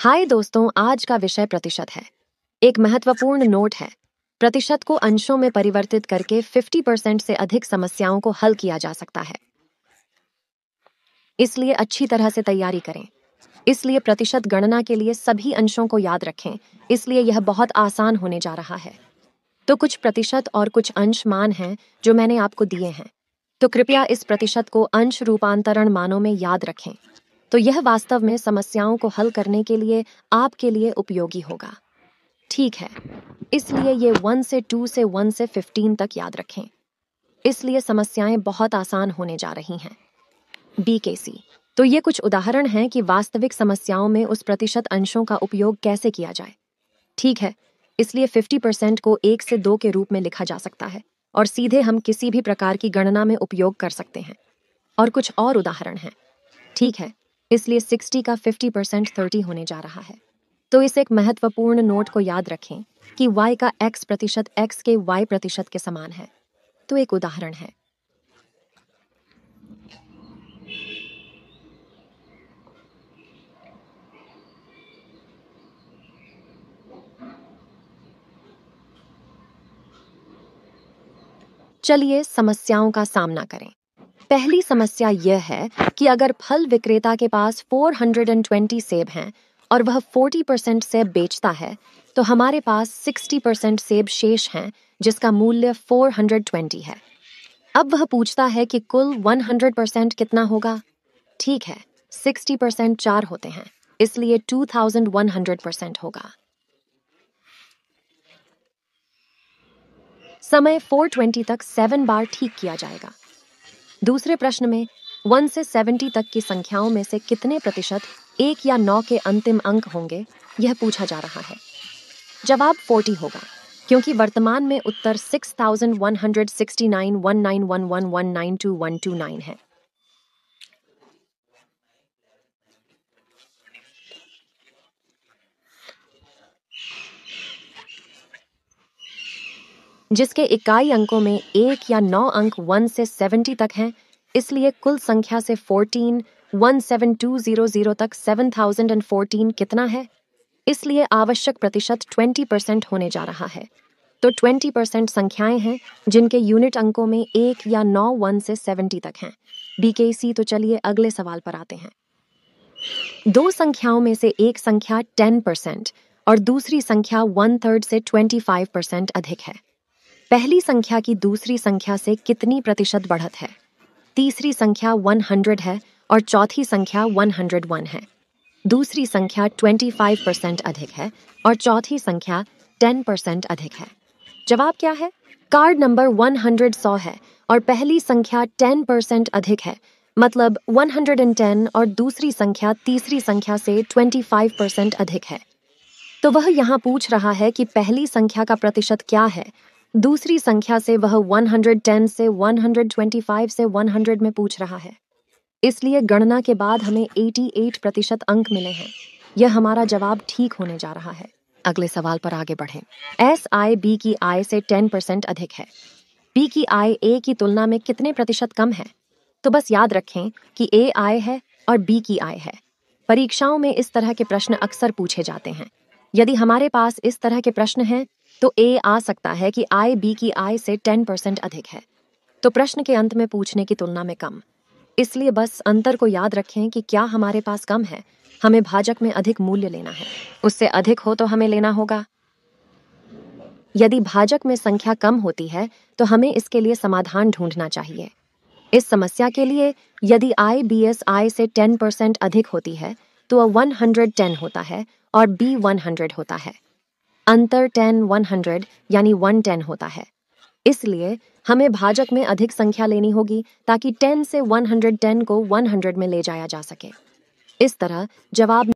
हाय दोस्तों आज का विषय प्रतिशत है एक महत्वपूर्ण नोट है प्रतिशत को अंशों में परिवर्तित करके 50 परसेंट से अधिक समस्याओं को हल किया जा सकता है इसलिए अच्छी तरह से तैयारी करें इसलिए प्रतिशत गणना के लिए सभी अंशों को याद रखें इसलिए यह बहुत आसान होने जा रहा है तो कुछ प्रतिशत और कुछ अंश मान हैं जो मैंने आपको दिए हैं तो कृपया इस प्रतिशत को अंश रूपांतरण मानों में याद रखें तो यह वास्तव में समस्याओं को हल करने के लिए आपके लिए उपयोगी होगा ठीक है इसलिए ये वन से टू से वन से फिफ्टीन तक याद रखें इसलिए समस्याएं बहुत आसान होने जा रही हैं बी के सी तो ये कुछ उदाहरण हैं कि वास्तविक समस्याओं में उस प्रतिशत अंशों का उपयोग कैसे किया जाए ठीक है इसलिए 50 परसेंट को एक से दो के रूप में लिखा जा सकता है और सीधे हम किसी भी प्रकार की गणना में उपयोग कर सकते हैं और कुछ और उदाहरण हैं ठीक है इसलिए 60 का 50 परसेंट थर्टी होने जा रहा है तो इस एक महत्वपूर्ण नोट को याद रखें कि y का x प्रतिशत x के y प्रतिशत के समान है तो एक उदाहरण है चलिए समस्याओं का सामना करें पहली समस्या यह है कि अगर फल विक्रेता के पास 420 सेब हैं और वह 40 परसेंट सेब बेचता है तो हमारे पास 60 परसेंट सेब शेष हैं जिसका मूल्य 420 है अब वह पूछता है कि कुल 100 परसेंट कितना होगा ठीक है 60 परसेंट चार होते हैं इसलिए 2100 परसेंट होगा समय 420 तक सेवन बार ठीक किया जाएगा दूसरे प्रश्न में वन से सेवेंटी तक की संख्याओं में से कितने प्रतिशत एक या नौ के अंतिम अंक होंगे यह पूछा जा रहा है जवाब फोर्टी होगा क्योंकि वर्तमान में उत्तर six thousand one hundred sixty nine one nine one one one nine two one two nine है जिसके इकाई अंकों में एक या नौ अंक वन से सेवेंटी तक हैं इसलिए कुल संख्या से fourteen one seven two zero zero तक सेवन थाउजेंड एंड फोर्टीन कितना है इसलिए आवश्यक प्रतिशत ट्वेंटी परसेंट होने जा रहा है तो ट्वेंटी परसेंट संख्याएं हैं जिनके यूनिट अंकों में एक या नौ वन से सेवेंटी तक हैं बीकेसी तो चलिए अगले सवाल पर आते हैं दो संख्याओं में से एक संख्या टेन परसेंट और दूसरी संख्या वन थर्ड से ट्वेंटी फाइव परसेंट अधिक है पहली संख्या की दूसरी संख्या से कितनी प्रतिशत बढ़त है तीसरी संख्या 100 है और चौथी संख्या 101 है दूसरी संख्या 25 परसेंट अधिक है और चौथी संख्या 10 परसेंट अधिक है जवाब क्या है कार्ड नंबर 100 सौ है और पहली संख्या 10 परसेंट अधिक है मतलब 110 और दूसरी संख्या तीसरी संख्या से 25 परसेंट अधिक है तो वह यहाँ पूछ रहा है कि पहली संख्या का प्रतिशत क्या है दूसरी संख्या से वह 110 से 125 से 100 में पूछ रहा है इसलिए गणना के बाद हमें 88 प्रतिशत अंक मिले हैं यह हमारा जवाब ठीक होने जा रहा है अगले सवाल पर आगे बढ़ें एस आई बी की आय से 10 परसेंट अधिक है बी की आय ए की तुलना में कितने प्रतिशत कम है तो बस याद रखें कि ए आय है और बी की आय है परीक्षाओं में इस तरह के प्रश्न अक्सर पूछे जाते हैं यदि हमारे पास इस तरह के प्रश्न हैं तो ए आ सकता है कि आय बी की आय से टेन परसेंट अधिक है तो प्रश्न के अंत में पूछने की तुलना में कम इसलिए बस अंतर को याद रखें कि क्या हमारे पास कम है हमें भाजक में अधिक मूल्य लेना है उससे अधिक हो तो हमें लेना होगा यदि भाजक में संख्या कम होती है तो हमें इसके लिए समाधान ढूंढना चाहिए इस समस्या के लिए यदि आई बी एस आई से टेन परसेंट अधिक होती है तो वह वन हंड्रेड टेन होता है और बी वन हंड्रेड होता है अंतर टेन वन हंड्रेड यानी वन टेन होता है इसलिए हमें भाजक में अधिक संख्या लेनी होगी ताकि टेन से वन हंड्रेड टेन को वन हंड्रेड में ले जाया जा सके इस तरह जवाब